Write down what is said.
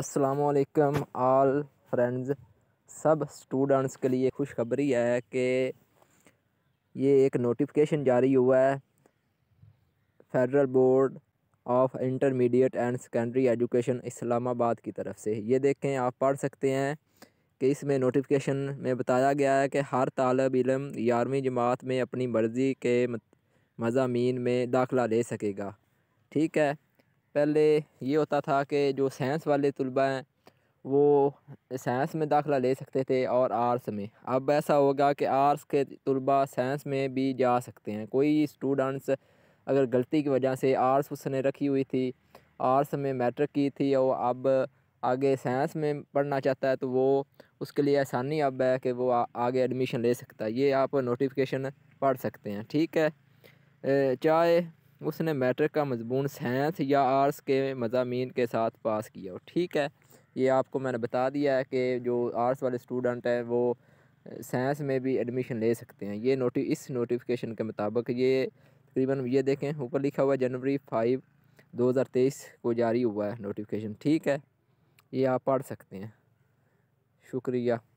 असलकम आल फ्रेंड्स सब स्टूडेंट्स के लिए खुशखबरी है कि ये एक नोटिफिकेशन जारी हुआ है federal board of intermediate and secondary education Islamabad की तरफ से ये देखें आप पढ़ सकते हैं कि इसमें नोटिफिकेशन में बताया गया है कि हर तालब इलम ग्यारहवीं जमात में अपनी मर्ज़ी के मज़ामीन में दाखला ले सकेगा ठीक है पहले ये होता था कि जो साइंस वाले तलबा हैं वो साइंस में दाखला ले सकते थे और आर्ट्स में अब ऐसा होगा कि आर्ट्स के तलबा साइंस में भी जा सकते हैं कोई स्टूडेंट्स अगर गलती की वजह से आर्ट्स उसने रखी हुई थी आर्ट्स में मैट्रिक की थी और अब आगे साइंस में पढ़ना चाहता है तो वो उसके लिए आसानी अब है कि वो आगे एडमिशन ले सकता है ये आप नोटिफिकेशन पढ़ सकते हैं ठीक है चाहे उसने मैट्रिक का मजमून साइंस या आर्ट्स के मजामी के साथ पास किया ठीक है ये आपको मैंने बता दिया है कि जो आर्ट्स वाले स्टूडेंट हैं वो साइंस में भी एडमिशन ले सकते हैं ये नोटि इस नोटिफिकेशन के मुताबिक ये तकरीबन ये देखें ऊपर लिखा हुआ जनवरी फाइव दो हज़ार तेईस को जारी हुआ है नोटिफिकेशन ठीक है ये आप पढ़ सकते हैं शुक्रिया